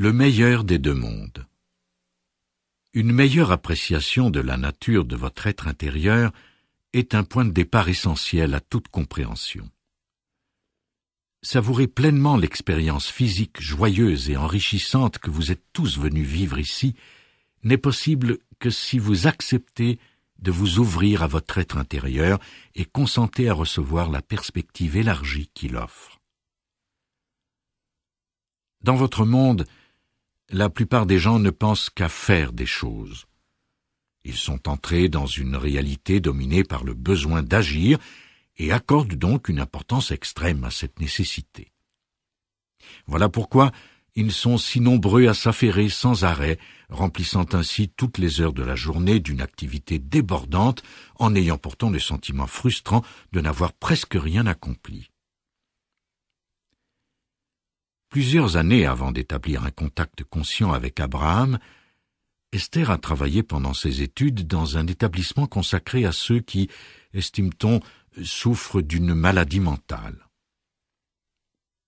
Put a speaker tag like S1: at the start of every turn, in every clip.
S1: le meilleur des deux mondes. Une meilleure appréciation de la nature de votre être intérieur est un point de départ essentiel à toute compréhension. Savourer pleinement l'expérience physique joyeuse et enrichissante que vous êtes tous venus vivre ici n'est possible que si vous acceptez de vous ouvrir à votre être intérieur et consentez à recevoir la perspective élargie qu'il offre. Dans votre monde, la plupart des gens ne pensent qu'à faire des choses. Ils sont entrés dans une réalité dominée par le besoin d'agir et accordent donc une importance extrême à cette nécessité. Voilà pourquoi ils sont si nombreux à s'affairer sans arrêt, remplissant ainsi toutes les heures de la journée d'une activité débordante, en ayant pourtant le sentiment frustrant de n'avoir presque rien accompli. Plusieurs années avant d'établir un contact conscient avec Abraham, Esther a travaillé pendant ses études dans un établissement consacré à ceux qui, estime-t-on, souffrent d'une maladie mentale.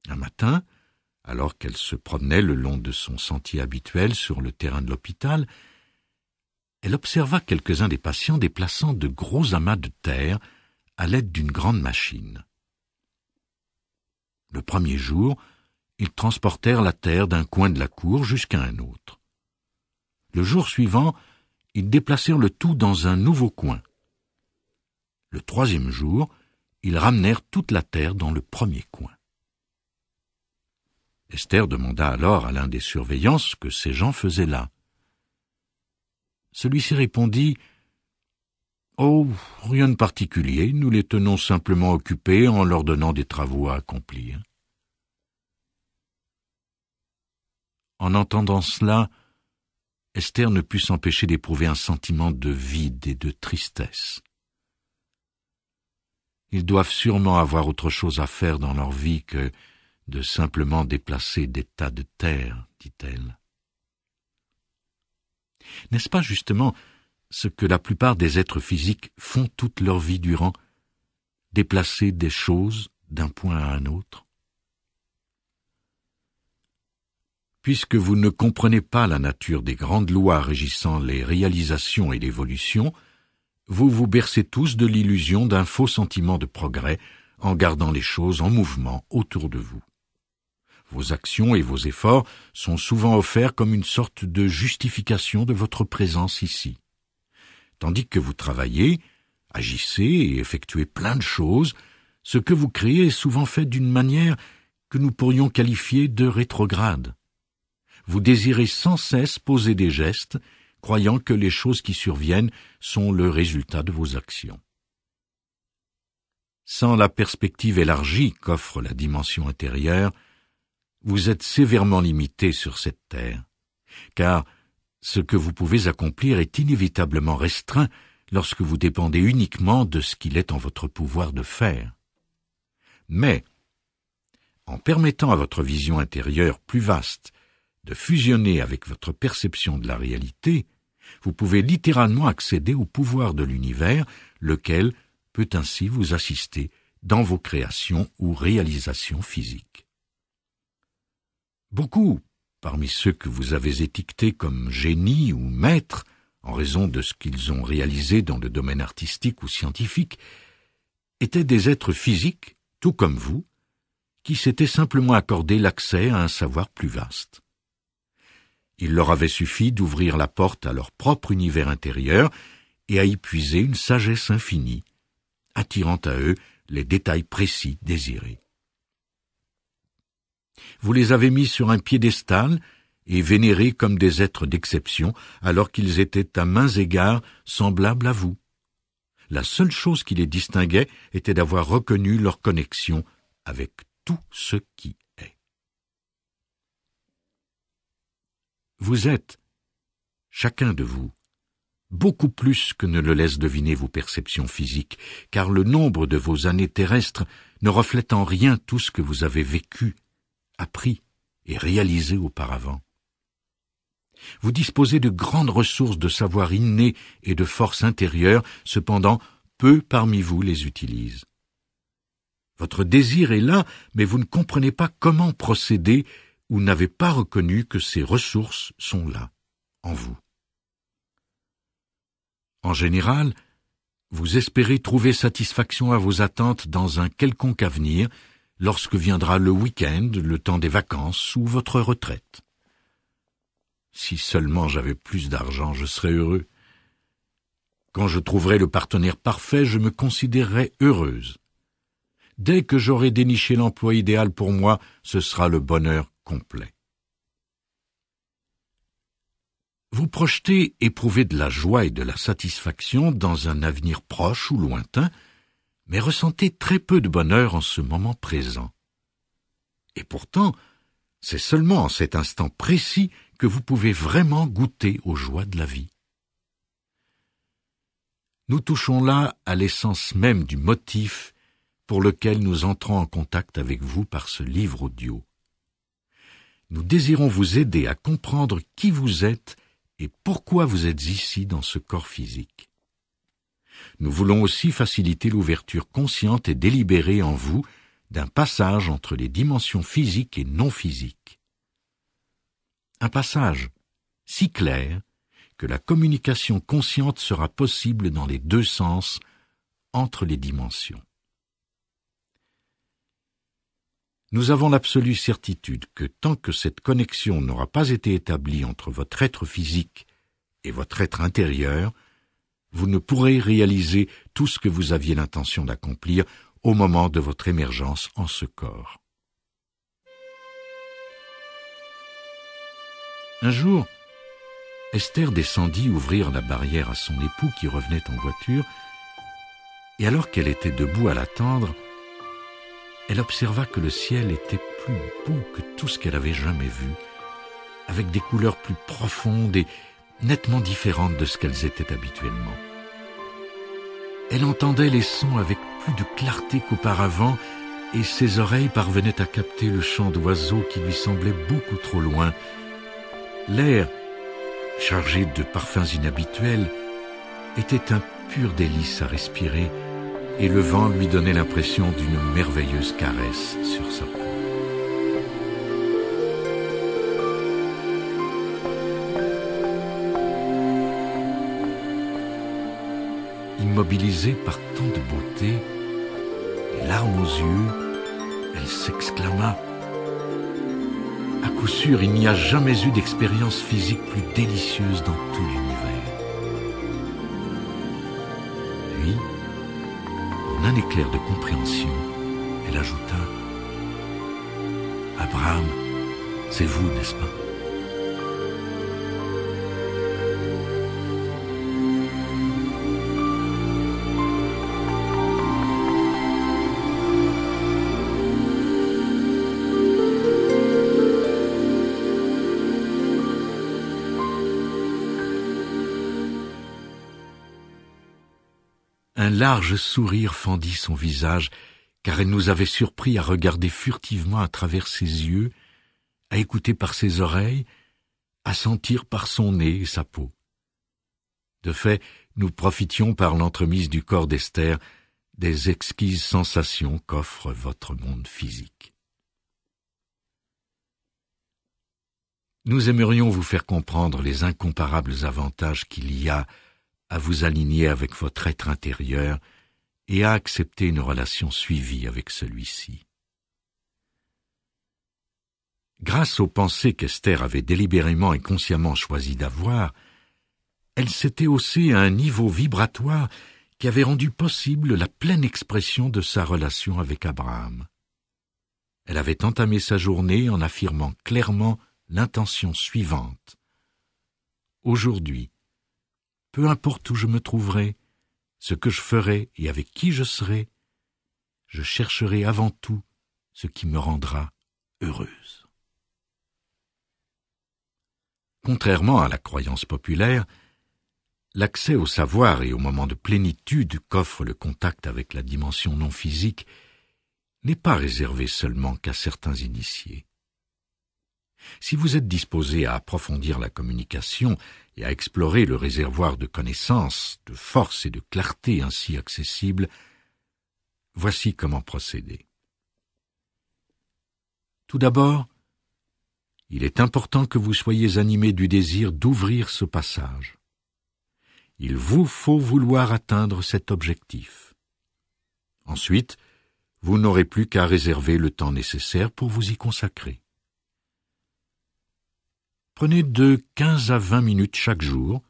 S1: Un matin, alors qu'elle se promenait le long de son sentier habituel sur le terrain de l'hôpital, elle observa quelques-uns des patients déplaçant de gros amas de terre à l'aide d'une grande machine. Le premier jour, ils transportèrent la terre d'un coin de la cour jusqu'à un autre. Le jour suivant, ils déplacèrent le tout dans un nouveau coin. Le troisième jour, ils ramenèrent toute la terre dans le premier coin. Esther demanda alors à l'un des surveillants ce que ces gens faisaient là. Celui-ci répondit Oh, rien de particulier, nous les tenons simplement occupés en leur donnant des travaux à accomplir. En entendant cela, Esther ne put s'empêcher d'éprouver un sentiment de vide et de tristesse. Ils doivent sûrement avoir autre chose à faire dans leur vie que de simplement déplacer des tas de terre, dit-elle. N'est-ce pas justement ce que la plupart des êtres physiques font toute leur vie durant, déplacer des choses d'un point à un autre puisque vous ne comprenez pas la nature des grandes lois régissant les réalisations et l'évolution, vous vous bercez tous de l'illusion d'un faux sentiment de progrès en gardant les choses en mouvement autour de vous. Vos actions et vos efforts sont souvent offerts comme une sorte de justification de votre présence ici. Tandis que vous travaillez, agissez et effectuez plein de choses, ce que vous créez est souvent fait d'une manière que nous pourrions qualifier de rétrograde. Vous désirez sans cesse poser des gestes, croyant que les choses qui surviennent sont le résultat de vos actions. Sans la perspective élargie qu'offre la dimension intérieure, vous êtes sévèrement limité sur cette terre, car ce que vous pouvez accomplir est inévitablement restreint lorsque vous dépendez uniquement de ce qu'il est en votre pouvoir de faire. Mais, en permettant à votre vision intérieure plus vaste de fusionner avec votre perception de la réalité, vous pouvez littéralement accéder au pouvoir de l'univers, lequel peut ainsi vous assister dans vos créations ou réalisations physiques. Beaucoup, parmi ceux que vous avez étiquetés comme génies ou maîtres, en raison de ce qu'ils ont réalisé dans le domaine artistique ou scientifique, étaient des êtres physiques, tout comme vous, qui s'étaient simplement accordés l'accès à un savoir plus vaste. Il leur avait suffi d'ouvrir la porte à leur propre univers intérieur et à y puiser une sagesse infinie, attirant à eux les détails précis désirés. Vous les avez mis sur un piédestal et vénérés comme des êtres d'exception, alors qu'ils étaient à mains égards semblables à vous. La seule chose qui les distinguait était d'avoir reconnu leur connexion avec tout ce qui Vous êtes, chacun de vous, beaucoup plus que ne le laissent deviner vos perceptions physiques, car le nombre de vos années terrestres ne reflète en rien tout ce que vous avez vécu, appris et réalisé auparavant. Vous disposez de grandes ressources de savoir inné et de force intérieure, cependant peu parmi vous les utilisent. Votre désir est là, mais vous ne comprenez pas comment procéder ou n'avez pas reconnu que ces ressources sont là, en vous. En général, vous espérez trouver satisfaction à vos attentes dans un quelconque avenir, lorsque viendra le week-end, le temps des vacances ou votre retraite. Si seulement j'avais plus d'argent, je serais heureux. Quand je trouverai le partenaire parfait, je me considérerai heureuse. Dès que j'aurai déniché l'emploi idéal pour moi, ce sera le bonheur complet. Vous projetez éprouver de la joie et de la satisfaction dans un avenir proche ou lointain, mais ressentez très peu de bonheur en ce moment présent. Et pourtant, c'est seulement en cet instant précis que vous pouvez vraiment goûter aux joies de la vie. Nous touchons là à l'essence même du motif pour lequel nous entrons en contact avec vous par ce livre audio nous désirons vous aider à comprendre qui vous êtes et pourquoi vous êtes ici dans ce corps physique. Nous voulons aussi faciliter l'ouverture consciente et délibérée en vous d'un passage entre les dimensions physiques et non physiques. Un passage si clair que la communication consciente sera possible dans les deux sens entre les dimensions. nous avons l'absolue certitude que tant que cette connexion n'aura pas été établie entre votre être physique et votre être intérieur, vous ne pourrez réaliser tout ce que vous aviez l'intention d'accomplir au moment de votre émergence en ce corps. Un jour, Esther descendit ouvrir la barrière à son époux qui revenait en voiture, et alors qu'elle était debout à l'attendre, elle observa que le ciel était plus beau que tout ce qu'elle avait jamais vu, avec des couleurs plus profondes et nettement différentes de ce qu'elles étaient habituellement. Elle entendait les sons avec plus de clarté qu'auparavant, et ses oreilles parvenaient à capter le chant d'oiseaux qui lui semblait beaucoup trop loin. L'air, chargé de parfums inhabituels, était un pur délice à respirer, et le vent lui donnait l'impression d'une merveilleuse caresse sur sa peau. Immobilisée par tant de beauté, larmes aux yeux, elle s'exclama ⁇ À coup sûr, il n'y a jamais eu d'expérience physique plus délicieuse dans tout l'univers. de compréhension, elle ajouta Abraham, c'est vous, n'est-ce pas large sourire fendit son visage, car elle nous avait surpris à regarder furtivement à travers ses yeux, à écouter par ses oreilles, à sentir par son nez et sa peau. De fait, nous profitions par l'entremise du corps d'Esther des exquises sensations qu'offre votre monde physique. Nous aimerions vous faire comprendre les incomparables avantages qu'il y a à vous aligner avec votre être intérieur et à accepter une relation suivie avec celui-ci. Grâce aux pensées qu'Esther avait délibérément et consciemment choisi d'avoir, elle s'était haussée à un niveau vibratoire qui avait rendu possible la pleine expression de sa relation avec Abraham. Elle avait entamé sa journée en affirmant clairement l'intention suivante. Aujourd'hui, peu importe où je me trouverai, ce que je ferai et avec qui je serai, je chercherai avant tout ce qui me rendra heureuse. Contrairement à la croyance populaire, l'accès au savoir et au moment de plénitude qu'offre le contact avec la dimension non physique n'est pas réservé seulement qu'à certains initiés. Si vous êtes disposé à approfondir la communication et à explorer le réservoir de connaissances, de force et de clarté ainsi accessible, voici comment procéder. Tout d'abord, il est important que vous soyez animé du désir d'ouvrir ce passage. Il vous faut vouloir atteindre cet objectif. Ensuite, vous n'aurez plus qu'à réserver le temps nécessaire pour vous y consacrer. Prenez de 15 à 20 minutes chaque jour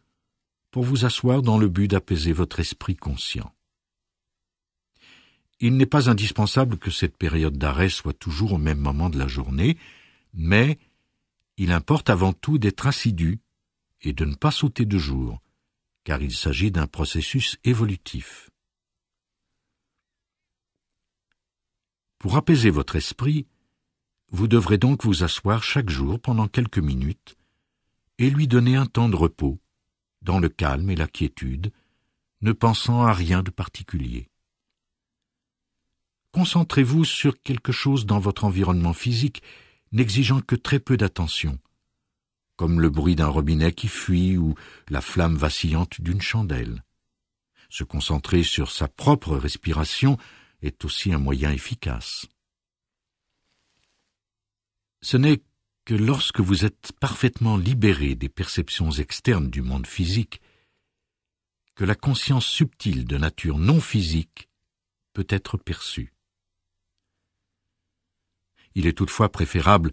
S1: pour vous asseoir dans le but d'apaiser votre esprit conscient. Il n'est pas indispensable que cette période d'arrêt soit toujours au même moment de la journée, mais il importe avant tout d'être assidu et de ne pas sauter de jour, car il s'agit d'un processus évolutif. Pour apaiser votre esprit, vous devrez donc vous asseoir chaque jour pendant quelques minutes et lui donner un temps de repos, dans le calme et la quiétude, ne pensant à rien de particulier. Concentrez-vous sur quelque chose dans votre environnement physique, n'exigeant que très peu d'attention, comme le bruit d'un robinet qui fuit ou la flamme vacillante d'une chandelle. Se concentrer sur sa propre respiration est aussi un moyen efficace. Ce n'est lorsque vous êtes parfaitement libéré des perceptions externes du monde physique, que la conscience subtile de nature non physique peut être perçue. Il est toutefois préférable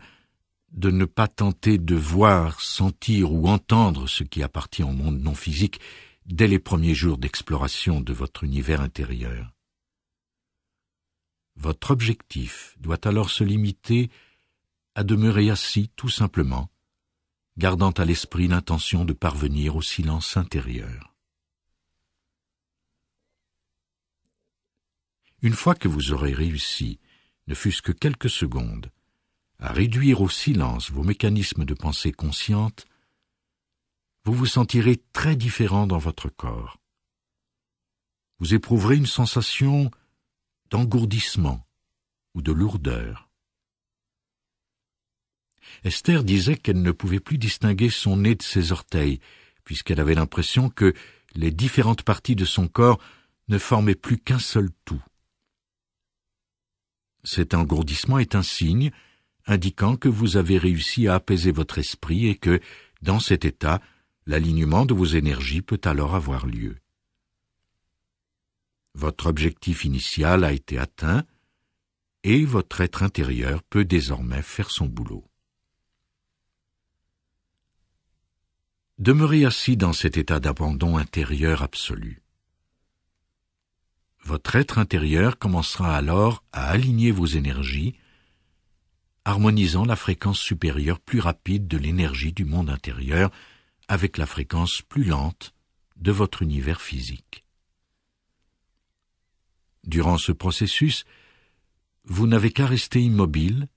S1: de ne pas tenter de voir, sentir ou entendre ce qui appartient au monde non physique dès les premiers jours d'exploration de votre univers intérieur. Votre objectif doit alors se limiter à demeurer assis tout simplement, gardant à l'esprit l'intention de parvenir au silence intérieur. Une fois que vous aurez réussi, ne fût-ce que quelques secondes, à réduire au silence vos mécanismes de pensée consciente, vous vous sentirez très différent dans votre corps. Vous éprouverez une sensation d'engourdissement ou de lourdeur Esther disait qu'elle ne pouvait plus distinguer son nez de ses orteils, puisqu'elle avait l'impression que les différentes parties de son corps ne formaient plus qu'un seul tout. Cet engourdissement est un signe indiquant que vous avez réussi à apaiser votre esprit et que, dans cet état, l'alignement de vos énergies peut alors avoir lieu. Votre objectif initial a été atteint, et votre être intérieur peut désormais faire son boulot. Demeurez assis dans cet état d'abandon intérieur absolu. Votre être intérieur commencera alors à aligner vos énergies, harmonisant la fréquence supérieure plus rapide de l'énergie du monde intérieur avec la fréquence plus lente de votre univers physique. Durant ce processus, vous n'avez qu'à rester immobile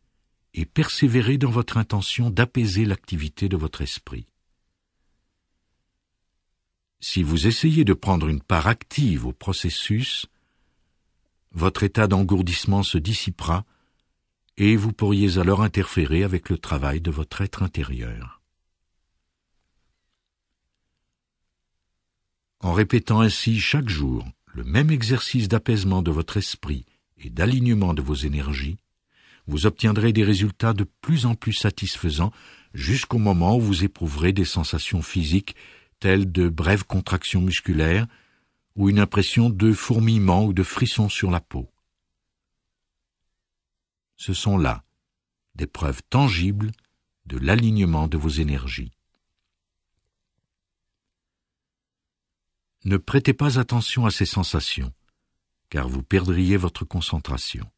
S1: et persévérer dans votre intention d'apaiser l'activité de votre esprit si vous essayez de prendre une part active au processus, votre état d'engourdissement se dissipera et vous pourriez alors interférer avec le travail de votre être intérieur. En répétant ainsi chaque jour le même exercice d'apaisement de votre esprit et d'alignement de vos énergies, vous obtiendrez des résultats de plus en plus satisfaisants jusqu'au moment où vous éprouverez des sensations physiques telles de brèves contractions musculaires ou une impression de fourmillement ou de frisson sur la peau. Ce sont là des preuves tangibles de l'alignement de vos énergies. Ne prêtez pas attention à ces sensations, car vous perdriez votre concentration.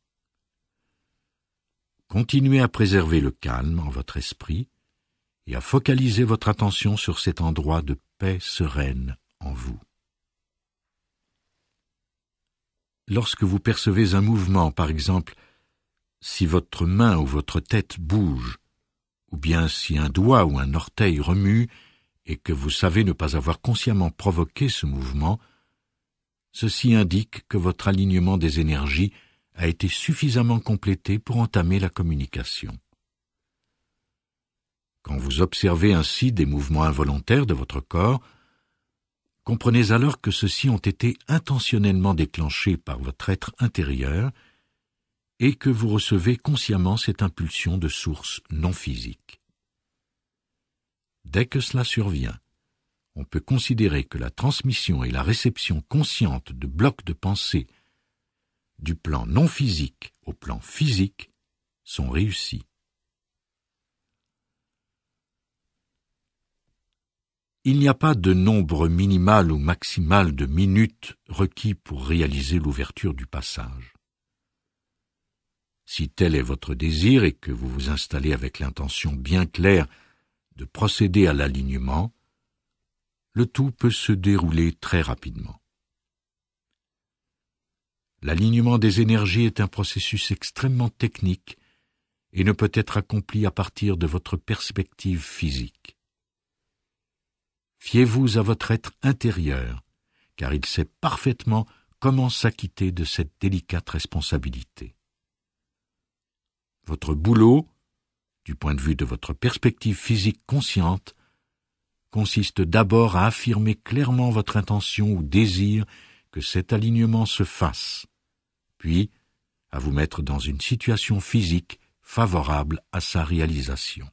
S1: Continuez à préserver le calme en votre esprit et à focaliser votre attention sur cet endroit de paix sereine en vous. Lorsque vous percevez un mouvement, par exemple, si votre main ou votre tête bouge, ou bien si un doigt ou un orteil remue, et que vous savez ne pas avoir consciemment provoqué ce mouvement, ceci indique que votre alignement des énergies a été suffisamment complété pour entamer la communication. Quand vous observez ainsi des mouvements involontaires de votre corps, comprenez alors que ceux-ci ont été intentionnellement déclenchés par votre être intérieur et que vous recevez consciemment cette impulsion de source non physique. Dès que cela survient, on peut considérer que la transmission et la réception consciente de blocs de pensée du plan non physique au plan physique sont réussies. Il n'y a pas de nombre minimal ou maximal de minutes requis pour réaliser l'ouverture du passage. Si tel est votre désir et que vous vous installez avec l'intention bien claire de procéder à l'alignement, le tout peut se dérouler très rapidement. L'alignement des énergies est un processus extrêmement technique et ne peut être accompli à partir de votre perspective physique. Fiez-vous à votre être intérieur, car il sait parfaitement comment s'acquitter de cette délicate responsabilité. Votre boulot, du point de vue de votre perspective physique consciente, consiste d'abord à affirmer clairement votre intention ou désir que cet alignement se fasse, puis à vous mettre dans une situation physique favorable à sa réalisation.